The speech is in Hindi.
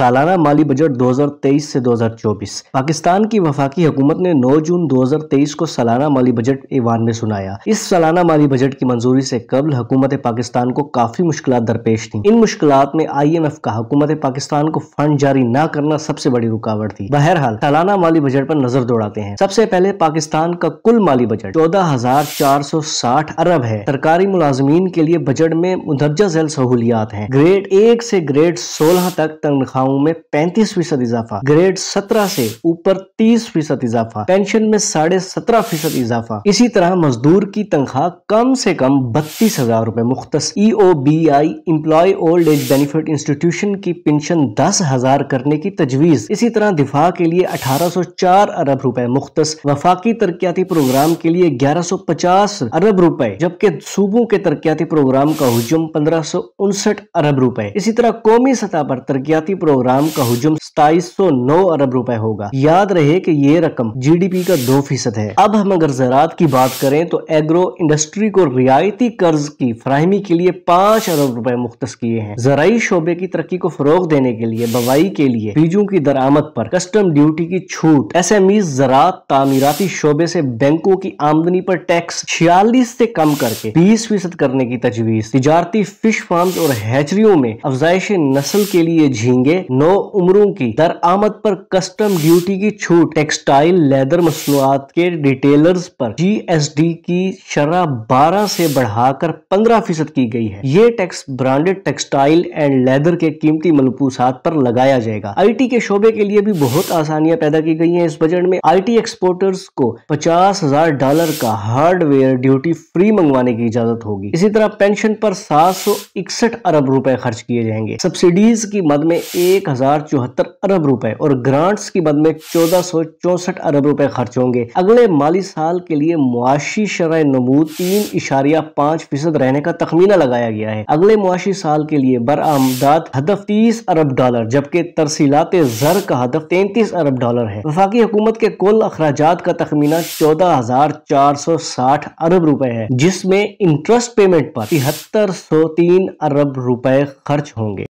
सालाना माली बजट 2023 से 2024 पाकिस्तान की वफाकी हुकूमत ने 9 जून 2023 को सालाना माली बजट ईवान में सुनाया इस सालाना माली बजट की मंजूरी से कबल हुकूमत पाकिस्तान को काफी मुश्किल दरपेश थी इन मुश्किल में आई एम एफ का हुकूमत पाकिस्तान को फंड जारी न करना सबसे बड़ी रुकावट थी बहरहाल सालाना माली बजट पर नजर दौड़ाते हैं सबसे पहले पाकिस्तान का कुल माली बजट चौदह अरब है सरकारी मुलाजमीन के लिए बजट में मुदरजा झेल सहूलियात है ग्रेड एक से ग्रेड सोलह तक तनख्वाह सेवाओं में पैंतीस फीसद इजाफा ग्रेड सत्रह से ऊपर तीस फीसद इजाफा पेंशन में साढ़े सत्रह फीसद इजाफा इसी तरह मजदूर की तनख्वाह कम से कम बत्तीस हजार रूपए मुख्त E B I employ old age benefit institution की पेंशन दस हजार करने की तजवीज इसी तरह दिफा के लिए अठारह सौ चार अरब रूपए मुख्त वफाकी तरक्याती प्रोग्राम के लिए ग्यारह सौ पचास अरब रूपए जबकि सूबों के तरक्याती प्रोग्राम का हजुम पंद्रह सौ उनसठ अरब रूपए इसी तरह कौमी सतह पर तरक्याती प्रोग्राम प्रोग्राम का हुजम सताईस अरब रुपए होगा याद रहे कि ये रकम जीडीपी का दो फीसद है अब हम अगर जरात की बात करें तो एग्रो इंडस्ट्री को रियायती कर्ज की फ्राहमी के लिए पाँच अरब रुपए मुख्त किए हैं जराई शोबे की तरक्की को फरोग देने के लिए बवाई के लिए बीजों की दरामद पर कस्टम ड्यूटी की छूट एस एम ई जरात तमीराती शोबे से बैंकों की आमदनी पर टैक्स छियालीस से कम करके बीस फीसद करने की तजवीज तजारती फिश फार्म और हैचरियों में अफजाइश नस्ल के लिए झींगे नौ उम्रों की दरआमद पर कस्टम ड्यूटी की छूट टेक्सटाइल लेदर मसनूआत के रिटेलर्स पर जीएसडी की शरह बारह से बढ़ाकर पंद्रह फीसद की गई है ये tax branded textile and leather के कीमती मलबूसात पर लगाया जाएगा आई के शोबे के लिए भी बहुत आसानियां पैदा की गई है इस बजट में आई एक्सपोर्टर्स को पचास हजार डॉलर का हार्डवेयर ड्यूटी फ्री मंगवाने की इजाजत होगी इसी तरह पेंशन पर सात अरब रुपए खर्च किए जाएंगे सब्सिडीज की मद में एक एक हजार चौहत्तर अरब रुपए और ग्रांट्स की मद में चौदह सौ चौसठ अरब रुपए खर्च होंगे अगले माली साल के लिए मुआशी शरा नमूद तीन इशारिया पाँच फीसद रहने का तखमीना लगाया गया है अगले मुआशी साल के लिए आमदाद हदफ तीस अरब डॉलर जबकि तरसीलात जर का हदफ तैंतीस अरब डॉलर है वफाकी हुकूमत के कुल अखराज का तखमीना चौदह हजार चार सौ साठ अरब रुपए है जिसमें इंटरेस्ट पेमेंट पर तिहत्तर सौ तीन अरब रुपए खर्च होंगे